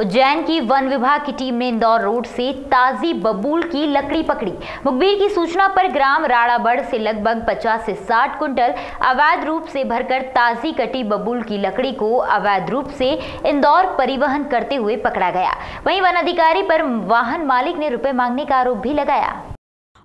उज्जैन की वन विभाग की टीम ने इंदौर रोड से ताजी बबूल की लकड़ी पकड़ी मुखबिर की सूचना पर ग्राम राड़ाबड़ से लगभग 50 से 60 कुंटल अवैध रूप से भरकर ताजी कटी बबूल की लकड़ी को अवैध रूप से इंदौर परिवहन करते हुए पकड़ा गया वहीं वन अधिकारी पर वाहन मालिक ने रुपए मांगने का आरोप भी लगाया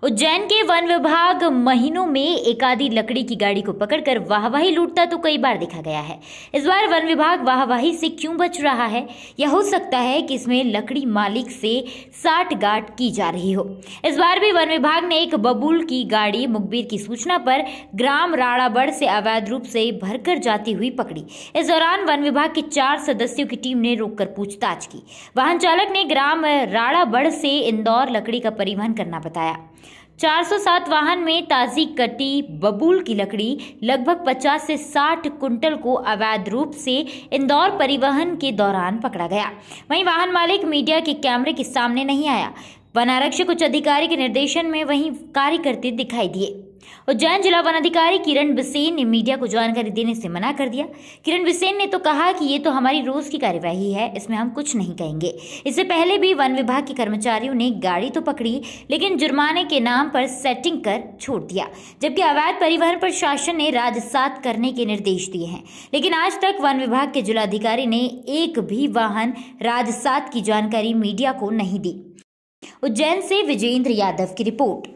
उज्जैन के वन विभाग महीनों में एक आधी लकड़ी की गाड़ी को पकड़कर वाहवाही लूटता तो कई बार देखा गया है इस बार वन विभाग वाहवाही से क्यों बच रहा है यह हो सकता है कि इसमें लकड़ी मालिक से साठ गाठ की जा रही हो इस बार भी वन विभाग ने एक बबूल की गाड़ी मुखबिर की सूचना पर ग्राम राड़ाबड़ से अवैध रूप से भरकर जाती हुई पकड़ी इस दौरान वन विभाग के चार सदस्यों की टीम ने रोककर पूछताछ की वाहन चालक ने ग्राम राड़ाबड़ से इंदौर लकड़ी का परिवहन करना बताया 407 वाहन में ताजी कटी बबूल की लकड़ी लगभग 50 से 60 कुंटल को अवैध रूप से इंदौर परिवहन के दौरान पकड़ा गया वहीं वाहन मालिक मीडिया के कैमरे के सामने नहीं आया वन आरक्षक उच्च अधिकारी के निर्देशन में वहीं कार्य करते दिखाई दिए उज्जैन जिला वन अधिकारी किरण बिसेन ने मीडिया को जानकारी देने से मना कर दिया किरण बिसेन ने तो कहा कि ये तो हमारी रोज की कार्यवाही है इसमें हम कुछ नहीं कहेंगे इससे पहले भी वन विभाग के कर्मचारियों ने गाड़ी तो पकड़ी लेकिन जुर्माने के नाम पर सेटिंग कर छोड़ दिया जबकि अवैध परिवहन पर शासन ने राजसात करने के निर्देश दिए हैं लेकिन आज तक वन विभाग के जिलाधिकारी ने एक भी वाहन राजसात की जानकारी मीडिया को नहीं दी उज्जैन से विजेंद्र यादव की रिपोर्ट